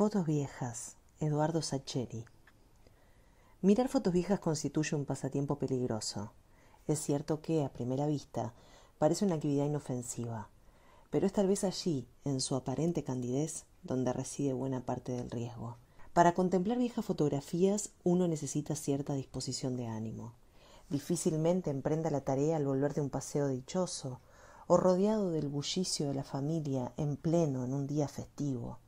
Fotos viejas, Eduardo Sacheri. Mirar fotos viejas constituye un pasatiempo peligroso. Es cierto que, a primera vista, parece una actividad inofensiva, pero es tal vez allí, en su aparente candidez, donde reside buena parte del riesgo. Para contemplar viejas fotografías uno necesita cierta disposición de ánimo. Difícilmente emprenda la tarea al volver de un paseo dichoso, o rodeado del bullicio de la familia en pleno en un día festivo.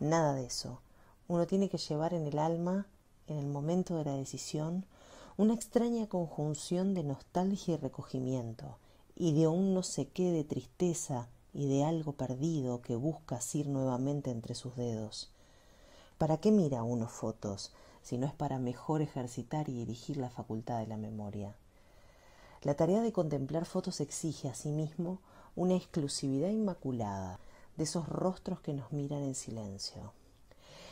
Nada de eso. Uno tiene que llevar en el alma, en el momento de la decisión, una extraña conjunción de nostalgia y recogimiento, y de un no sé qué de tristeza y de algo perdido que busca asir nuevamente entre sus dedos. ¿Para qué mira uno fotos si no es para mejor ejercitar y dirigir la facultad de la memoria? La tarea de contemplar fotos exige a sí mismo una exclusividad inmaculada, de esos rostros que nos miran en silencio.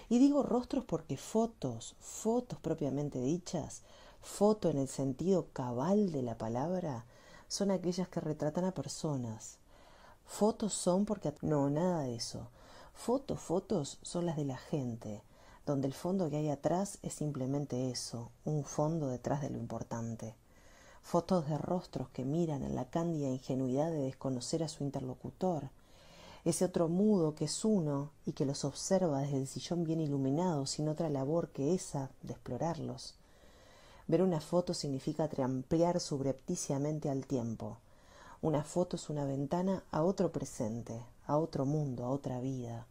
Y digo rostros porque fotos, fotos propiamente dichas, foto en el sentido cabal de la palabra, son aquellas que retratan a personas. Fotos son porque... No, nada de eso. Fotos, fotos son las de la gente, donde el fondo que hay atrás es simplemente eso, un fondo detrás de lo importante. Fotos de rostros que miran en la cándida ingenuidad de desconocer a su interlocutor, ese otro mudo que es uno y que los observa desde el sillón bien iluminado, sin otra labor que esa de explorarlos. Ver una foto significa trampear subrepticiamente al tiempo. Una foto es una ventana a otro presente, a otro mundo, a otra vida.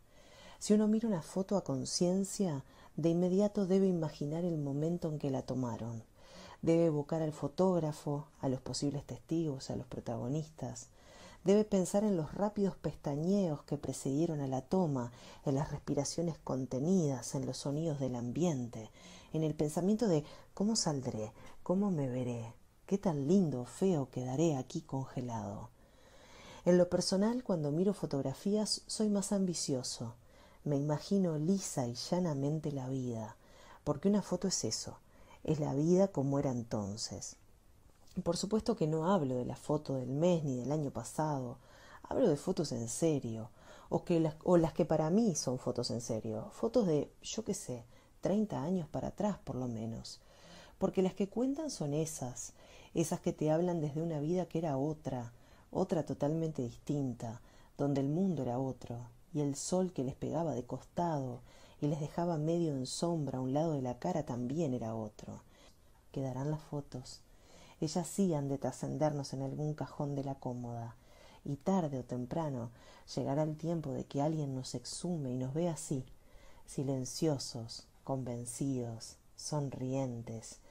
Si uno mira una foto a conciencia, de inmediato debe imaginar el momento en que la tomaron. Debe evocar al fotógrafo, a los posibles testigos, a los protagonistas. Debe pensar en los rápidos pestañeos que precedieron a la toma, en las respiraciones contenidas, en los sonidos del ambiente, en el pensamiento de cómo saldré, cómo me veré, qué tan lindo o feo quedaré aquí congelado. En lo personal, cuando miro fotografías, soy más ambicioso. Me imagino lisa y llanamente la vida, porque una foto es eso, es la vida como era entonces. Por supuesto que no hablo de la foto del mes ni del año pasado, hablo de fotos en serio, o, las, o las que para mí son fotos en serio, fotos de, yo qué sé, 30 años para atrás por lo menos, porque las que cuentan son esas, esas que te hablan desde una vida que era otra, otra totalmente distinta, donde el mundo era otro, y el sol que les pegaba de costado y les dejaba medio en sombra a un lado de la cara también era otro. Quedarán las fotos, sí han de trascendernos en algún cajón de la cómoda, y tarde o temprano llegará el tiempo de que alguien nos exhume y nos vea así, silenciosos, convencidos, sonrientes,